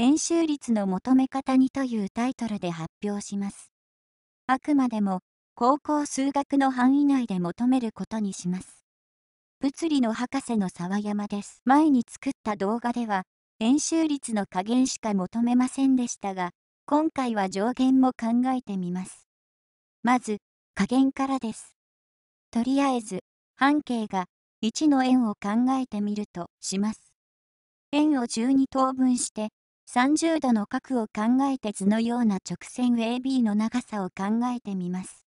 円周率の求め方にというタイトルで発表します。あくまでも高校数学の範囲内で求めることにします。物理の博士の沢山です。前に作った動画では、円周率の加減しか求めませんでしたが、今回は上限も考えてみます。まず、加減からです。とりあえず、半径が1の円を考えてみるとします。円を12等分して、30度の角を考えて図のような直線 AB の長さを考えてみます。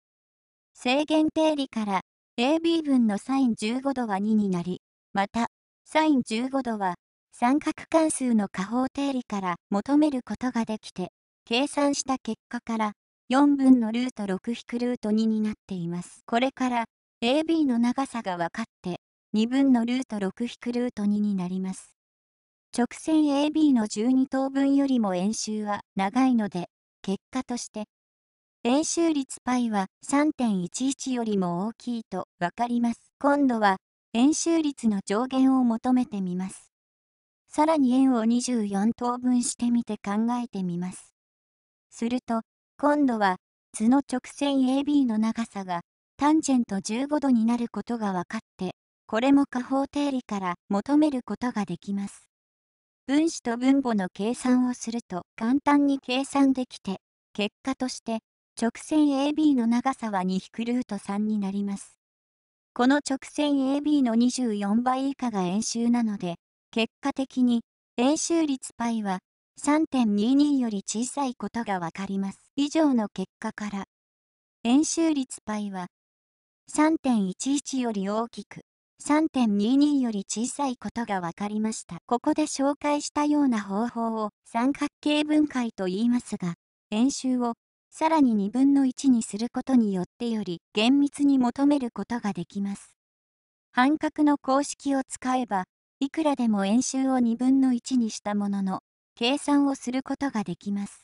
制限定理から AB 分の s i n 15度は2になり、また、s i n 15度は三角関数の加法定理から求めることができて、計算した結果から4分のルート6引くルート2になっています。これから AB の長さが分かって、2分のルート6引くルート2になります。直線 AB の12等分よりも円周は長いので、結果として、円周率 π は3.11よりも大きいと分かります。今度は、円周率の上限を求めてみます。さらに円を24等分してみて考えてみます。すると、今度は、図の直線 AB の長さが、タンジェント15度になることが分かって、これも下方定理から求めることができます。分子と分母の計算をすると簡単に計算できて、結果として直線 AB の長さは2ルート3になります。この直線 AB の24倍以下が円周なので、結果的に円周率 π は3.22より小さいことがわかります。以上の結果から、円周率 π は3.11より大きく、3.22より小さいことが分かりました。ここで紹介したような方法を三角形分解と言いますが、円周をさらに2分の1にすることによってより厳密に求めることができます。半角の公式を使えば、いくらでも円周を2分の1にしたものの、計算をすることができます。